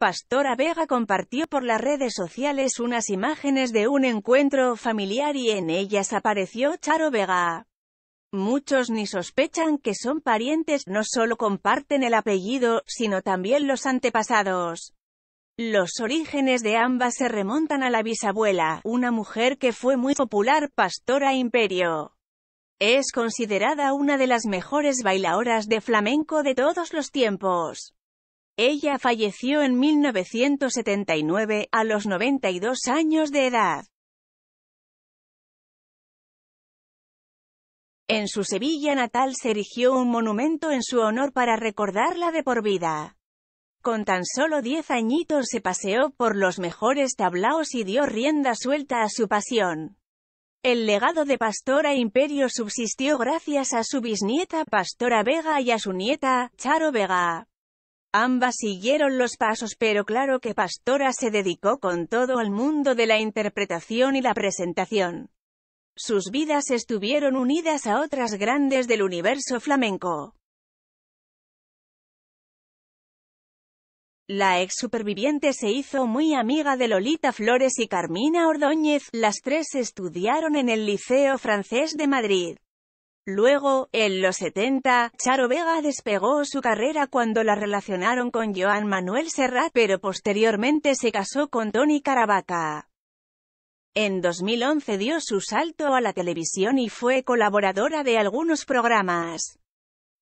Pastora Vega compartió por las redes sociales unas imágenes de un encuentro familiar y en ellas apareció Charo Vega. Muchos ni sospechan que son parientes, no solo comparten el apellido, sino también los antepasados. Los orígenes de ambas se remontan a la bisabuela, una mujer que fue muy popular pastora imperio. Es considerada una de las mejores bailadoras de flamenco de todos los tiempos. Ella falleció en 1979, a los 92 años de edad. En su Sevilla natal se erigió un monumento en su honor para recordarla de por vida. Con tan solo diez añitos se paseó por los mejores tablaos y dio rienda suelta a su pasión. El legado de Pastora Imperio subsistió gracias a su bisnieta Pastora Vega y a su nieta, Charo Vega. Ambas siguieron los pasos pero claro que Pastora se dedicó con todo al mundo de la interpretación y la presentación. Sus vidas estuvieron unidas a otras grandes del universo flamenco. La ex superviviente se hizo muy amiga de Lolita Flores y Carmina Ordóñez, las tres estudiaron en el Liceo Francés de Madrid. Luego, en los 70, Charo Vega despegó su carrera cuando la relacionaron con Joan Manuel Serrat, pero posteriormente se casó con Tony Caravaca. En 2011 dio su salto a la televisión y fue colaboradora de algunos programas.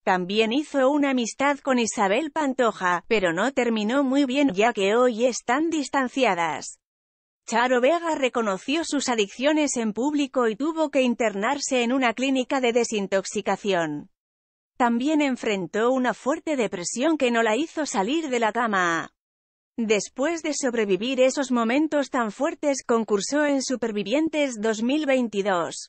También hizo una amistad con Isabel Pantoja, pero no terminó muy bien ya que hoy están distanciadas. Charo Vega reconoció sus adicciones en público y tuvo que internarse en una clínica de desintoxicación. También enfrentó una fuerte depresión que no la hizo salir de la cama. Después de sobrevivir esos momentos tan fuertes, concursó en Supervivientes 2022.